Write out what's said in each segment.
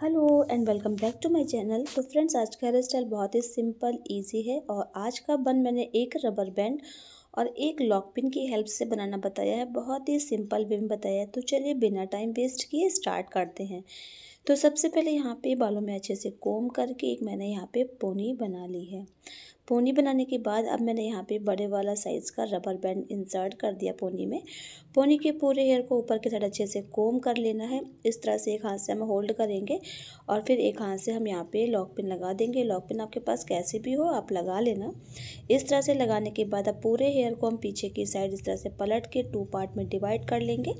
hello and welcome back to my channel तो friends आज का हेयर स्टाइल बहुत ही सिंपल इजी है और आज का बन मैंने एक रबर बैंड और एक लॉक पिन की हेल्प से बनाना बताया है बहुत ही सिंपल वे में बताया है तो चलिए बिना टाइम वेस्ट किए स्टार्ट करते हैं तो सबसे पहले यहाँ पे बालों में अच्छे से कोम करके एक मैंने यहाँ पे पोनी बना ली है पोनी बनाने के बाद अब मैंने यहाँ पे बड़े वाला साइज़ का रबर बैंड इंसर्ट कर दिया पोनी में पोनी के पूरे हेयर को ऊपर के साइड अच्छे से कोम कर लेना है इस तरह से एक हाथ से हम होल्ड करेंगे और फिर एक हाथ से हम यहाँ पे लॉक पिन लगा देंगे लॉक पिन आपके पास कैसे भी हो आप लगा लेना इस तरह से लगाने के बाद अब पूरे हेयर को हम पीछे की साइड इस तरह से पलट के टू पार्ट में डिवाइड कर लेंगे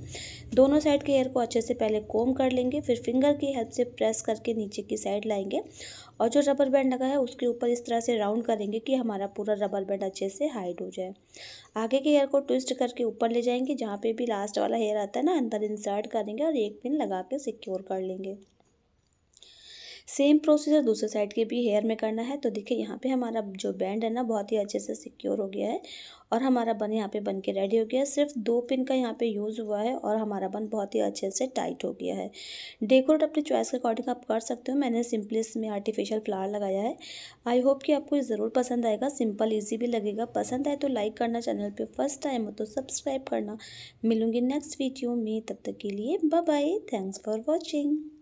दोनों साइड के हेयर को अच्छे से पहले कोम कर लेंगे फिर फिंगर की हेल्प से प्रेस करके नीचे की साइड लाएंगे और जो रबर बैंड लगा है उसके ऊपर इस तरह से राउंड करेंगे करेंगे कि हमारा पूरा रबर बैंड अच्छे से हाइड हो जाए आगे के हेयर को ट्विस्ट करके ऊपर ले जाएंगे जहाँ पे भी लास्ट वाला हेयर आता है ना अंदर इंसर्ट करेंगे और एक पिन लगा के सिक्योर कर लेंगे सेम प्रोसीजर दूसरे साइड के भी हेयर में करना है तो देखिए यहाँ पे हमारा जो बैंड है ना बहुत ही अच्छे से सिक्योर हो गया है और हमारा बन यहाँ पे बन के रेडी हो गया सिर्फ दो पिन का यहाँ पे यूज़ हुआ है और हमारा बन बहुत ही अच्छे से टाइट हो गया है डेकोरेट अपने चॉइस के अकॉर्डिंग आप कर सकते हो मैंने सिंपली इसमें आर्टिफिशियल फ्लावर लगाया है आई होप कि आपको ज़रूर पसंद आएगा सिंपल ईजी भी लगेगा पसंद आए तो लाइक करना चैनल पर फर्स्ट टाइम हो तो सब्सक्राइब करना मिलूंगी नेक्स्ट वीडियो में तब तक के लिए bye bye thanks for watching